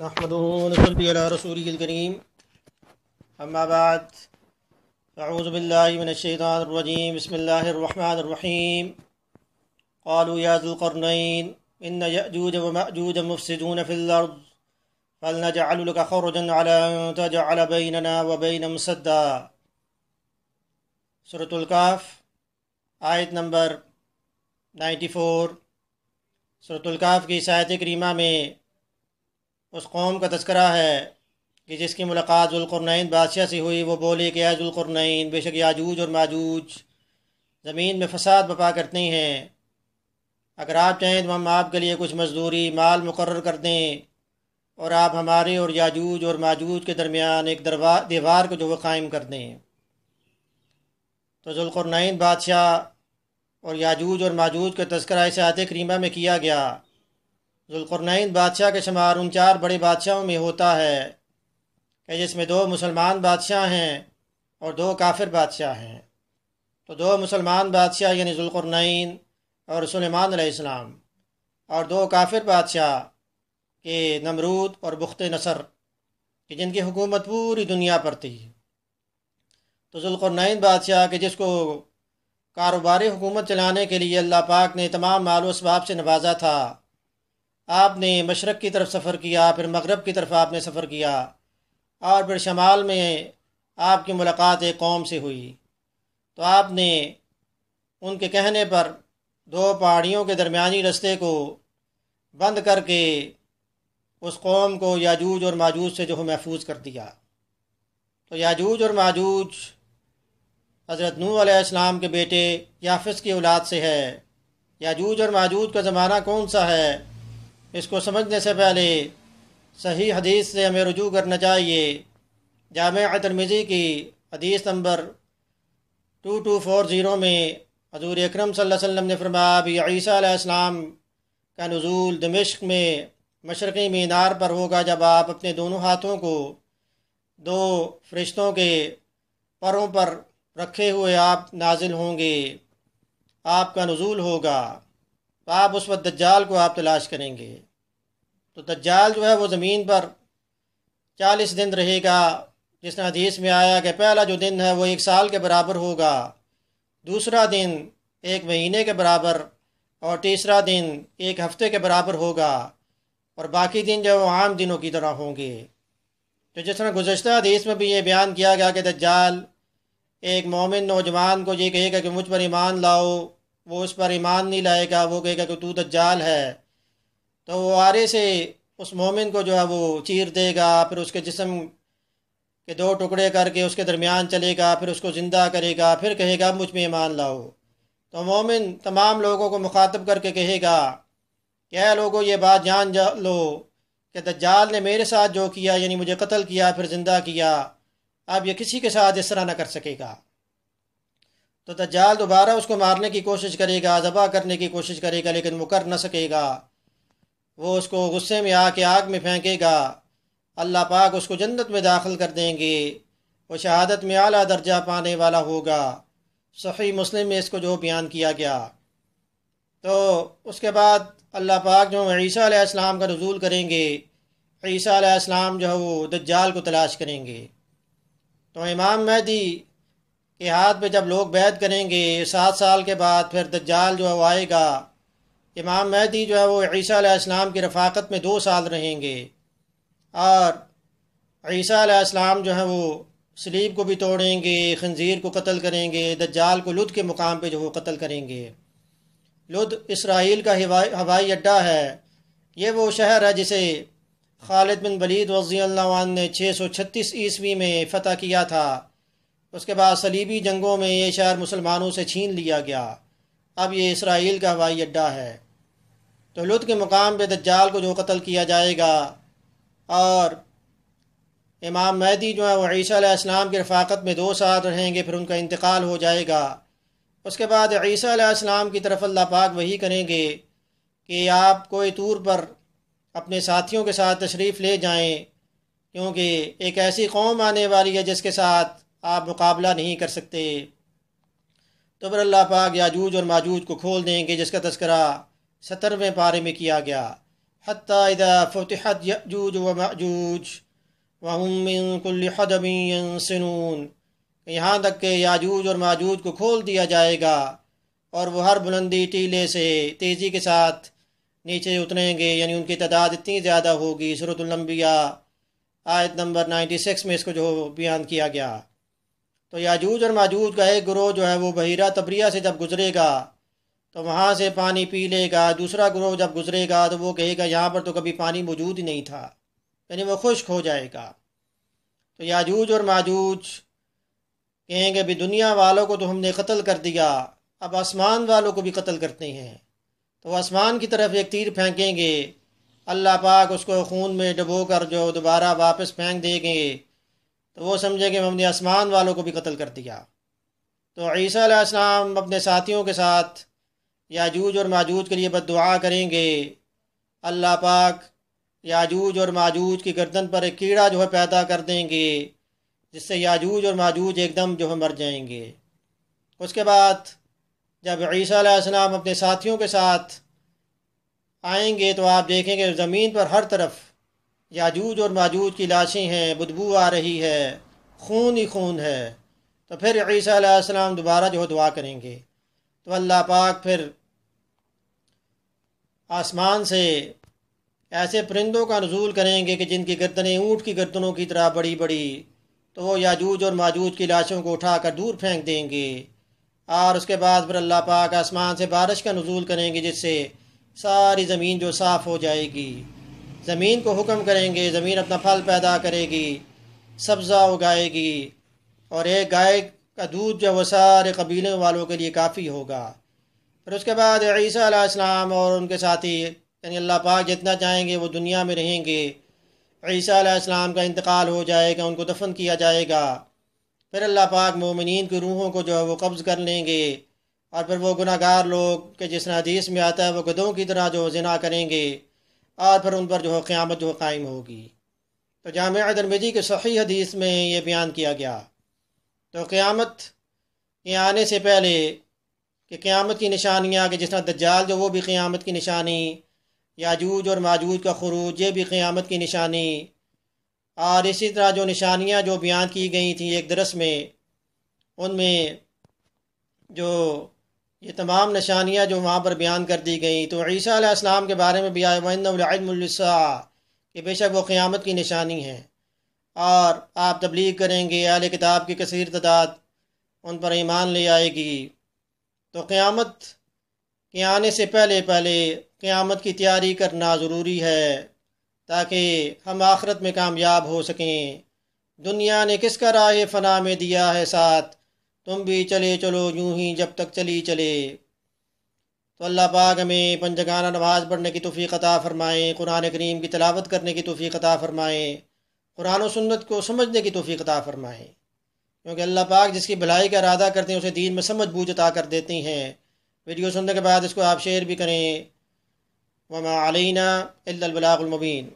नहमदीम अम्माबाद अज़बिल्लिनशानरजीम बसमीम क़ालुयाजुलकरनैन इन यजूज वमअजूज मुफसिदून फ़िल्लर्द फ़लनजअल लक ख़रजन अला तजअल बैनना व बैनम सद्दा सूरतुल काफ़ आयत नंबर 94 सूरतुल काफ़ की इस आयत करीमा में उस कौम का तस्करा है कि जिसकी मुलाकात जुल्कुरनैन बादशाह से हुई वो बोले कि अजुलकुरनैन बेशक याजूज और माजूज ज़मीन में फसाद बपा करते हैं अगर आप चाहें तो हम आपके लिए कुछ मजदूरी माल मुकर कर दें और आप हमारे और याजूज और माजूज के दरमियान एक दरवा दीवार को जो है कायम कर दें तो जुल्कुरनैन बादशाह और याजूज और माजूज का तस्करा इस आते करीमा में किया गया जुलकरनैन बादशाह के शुमार उन चार बड़े बादशाहों में होता है कि जिसमें दो मुसलमान बादशाह हैं और दो काफिर बादशाह हैं तो दो मुसलमान बादशाह यानी जुलकरनैन और सलेमान अलैहिस्सलाम और दो काफिर बादशाह के नमरूद और बुख्त नसर कि जिनकी हुकूमत पूरी दुनिया पर थी तो जुलकरनैन बादशाह के जिसको कारोबारी हुकूमत चलाने के लिए अल्लाह पाक ने तमाम मालो इसबाब से नवाजा था आपने मशरक़ की तरफ सफ़र किया फिर मगरब की तरफ आपने सफ़र किया और फिर शमाल में आपकी मुलाकात एक कौम से हुई तो आपने उनके कहने पर दो पहाड़ियों के दरमियानी रस्ते को बंद करके उस कौम को याजूज और माजूज से जो है महफूज कर दिया तो याजूज और माजूज हज़रत नू आसमाम के बेटे याफिस की औलाद से है याजूज और माजूज का ज़माना कौन सा है इसको समझने से पहले सही हदीस से हमें रजू करना चाहिए जाम तरमिज़ी की हदीस number two two four zero में हजूर अक्रम वसम ने फरमाया ईसीम का नज़ूल दमिश्क में मशरक़ी मीनार पर होगा जब आप अपने दोनों हाथों को दो फरिश्तों के परों पर रखे हुए आप नाजिल होंगे आपका नज़ूल होगा तो आप उस वक्त दज्जाल को आप तलाश करेंगे तो दज्जाल जो है वो ज़मीन पर चालीस दिन रहेगा जिसने हदीस में आया कि पहला जो दिन है वो एक साल के बराबर होगा दूसरा दिन एक महीने के बराबर और तीसरा दिन एक हफ्ते के बराबर होगा और बाकी दिन जो है वो आम दिनों की तरह होंगे तो जिस तरह गुजशत हदीस में भी ये बयान किया गया कि दज्जाल एक मोमिन नौजवान को ये कहेगा कि मुझ पर ईमान लाओ वो उस पर ईमान नहीं लाएगा वो कहेगा कि तू दज्जाल है तो वो आरे से उस मोमिन को जो है वो चीर देगा फिर उसके जिसम के दो टुकड़े करके उसके दरमियान चलेगा फिर उसको ज़िंदा करेगा फिर कहेगा मुझ में ईमान लाओ तो मोमिन तमाम लोगों को मुखातब करके कहेगा क्या लोगों ये बात जान जा लो कि दज्जाल ने मेरे साथ जो किया यानी मुझे कत्ल किया फिर ज़िंदा किया अब ये किसी के साथ इस तरह ना कर सकेगा तो दज्जाल दोबारा उसको मारने की कोशिश करेगा ज़बा करने की कोशिश करेगा लेकिन वो कर ना सकेगा वो उसको गुस्से में आके आग में फेंकेगा अल्लाह पाक उसको जन्नत में दाखिल कर देंगे वो शहादत में आला दर्जा पाने वाला होगा सही मुस्लिम में इसको जो बयान किया गया तो उसके बाद अल्लाह पाक जो ईसा आसमाम का नजूल करेंगे ईसा आसमाम जो है वो दज्जाल को तलाश करेंगे तो इमाम महदी के हाथ पे जब लोग बैत करेंगे सात साल के बाद फिर दज्जाल जो है वो आएगा इमाम महदी जो है वो ईसीम की रफाकत में दो साल रहेंगे और ईसीम जो है वो सलीब को भी तोड़ेंगे खंजीर को कत्ल करेंगे दज्जाल को लुद के मुकाम पे जो वो कत्ल करेंगे लुद इसराइल का हवाई अड्डा है ये वो शहर है जिसे खालिद बिन वलीद वजी ने छः सौ छत्तीस ईस्वी में फ़तह किया था उसके बाद सलीबी जंगों में ये शहर मुसलमानों से छीन लिया गया अब ये इसराइल का हवाई अड्डा है तो लुत के मुकाम पे दज्जाल को जो कत्ल किया जाएगा और इमाम मैदी जो है वो ईसा आसमाम की रफाकत में दो साथ रहेंगे फिर उनका इंतकाल हो जाएगा उसके बाद ईसा की तरफ अल्लाह पाक वही करेंगे कि आप कोई टूर पर अपने साथियों के साथ तशरीफ़ ले जाएं क्योंकि एक ऐसी कौम आने वाली है जिसके साथ आप मुकाबला नहीं कर सकते तो फिर अल्लाह पाक याजूज और माजूज को खोल देंगे जिसका तस्करा सत्रहवें पारे में किया गया हत्यादा व मजूज यहाँ तक के याजूज और माजूज को खोल दिया जाएगा और वह हर बुलंदी टीले से तेज़ी के साथ नीचे उतरेंगे यानी उनकी तादाद इतनी ज़्यादा होगी सूरतलम्बिया आयत नंबर नाइन्टी सिक्स में इसको जो बयान किया गया तो याजूज और माजूज का एक ग्रोह जो है वो बहिरा तबरिया से जब गुजरेगा तो वहाँ से पानी पी लेगा दूसरा ग्रोह जब गुजरेगा तो वो कहेगा यहाँ पर तो कभी पानी मौजूद ही नहीं था यानी वो खुश्क हो जाएगा तो याजूज और माजूज कहेंगे भी दुनिया वालों को तो हमने कत्ल कर दिया अब आसमान वालों को भी कत्ल करते हैं तो आसमान की तरफ एक तीर फेंकेंगे अल्लाह पाक उसको खून में डबो कर जो दोबारा वापस फेंक देंगे तो वो समझेंगे हमने आसमान वालों को भी कत्ल कर दिया तो ईसा अपने साथियों के साथ याजूज और माजूज के लिए बद करेंगे अल्लाह पाक याजूज और माजूज की गर्दन पर एक कीड़ा जो है पैदा कर देंगे जिससे याजूज और माजूज एकदम जो है मर जाएंगे उसके बाद जब ईसा अपने साथियों के साथ आएंगे तो आप देखेंगे ज़मीन पर हर तरफ याजूज और माजूज की लाशें हैं बदबू आ रही है खून ही खून है तो फिर ईसा दोबारा जो है दुआ करेंगे तो अल्लाह पाक फिर आसमान से ऐसे परिंदों का नजूल करेंगे कि जिनकी गर्दनें ऊँट की गर्दनों की तरह बड़ी बड़ी तो वो याजूज और माजूज की लाशों को उठा कर दूर फेंक देंगे और उसके बाद फिर अल्लाह पाक आसमान से बारिश का नजूल करेंगे जिससे सारी ज़मीन जो साफ़ हो जाएगी ज़मीन को हुक्म करेंगे ज़मीन अपना फल पैदा करेगी सब्ज़ा उगाएगी और एक गाय का दूध जो वो सारे कबीले वालों के लिए काफ़ी होगा फिर उसके बाद ईसा आसमाम और उनके साथी यानी अल्लाह पाक जितना चाहेंगे वो दुनिया में रहेंगे ईसा आसमाम का इंतकाल हो जाएगा उनको दफन किया जाएगा फिर अल्लाह पाक मोमिन की रूहों को जो है वो कब्ज़ कर लेंगे और फिर वो गुनागार लोग के जिस हदीस में आता है वो गदों की तरह जो जना करेंगे और फिर उन पर जो है क़्यामत जो कायम होगी तो जाम अदरमिदी के सही हदीस में ये बयान किया गया तो क़्यामत के आने से पहले कि क़्यामत की निशानियाँ कि जिस तरह दज्जाल जो वो भी क़्यामत की निशानी याजूज और माजूज का खरूज ये भी क़्यामत की निशानी और इसी तरह जो निशानियाँ जो बयान की गई थी एक दरस में उनमें जो ये तमाम निशानियाँ जो वहाँ पर बयान कर दी गई तो ईसा के बारे में भी आए वनसा कि बेशक वो क़्यामत की निशानी है और आप तबलीग करेंगे अल किताब की कसर तदाद उन पर ईमान ले आएगी तो क़्यामत के आने से पहले पहले क़्यामत की तैयारी करना ज़रूरी है ताकि हम आखरत में कामयाब हो सकें दुनिया ने किसका राय फना में दिया है साथ तुम भी चले चलो यूं ही जब तक चली चले तो अल्लाह पाक में पंजगाना नमाज पढ़ने की तोफ़ी अता फ़रमाएँ कुरान करीम की तलावत करने की तोफ़ी अता फ़रमाएँ कुरान और सुन्नत को समझने की तोफ़ी अता फरमाएँ क्योंकि अल्लाह पाक जिसकी भलाई का इरादा करते हैं उसे दीन में समझ बूझ अता कर देती हैं वीडियो सुनने के बाद इसको आप शेयर भी करें वमा अलैना अल्लाबलामबीन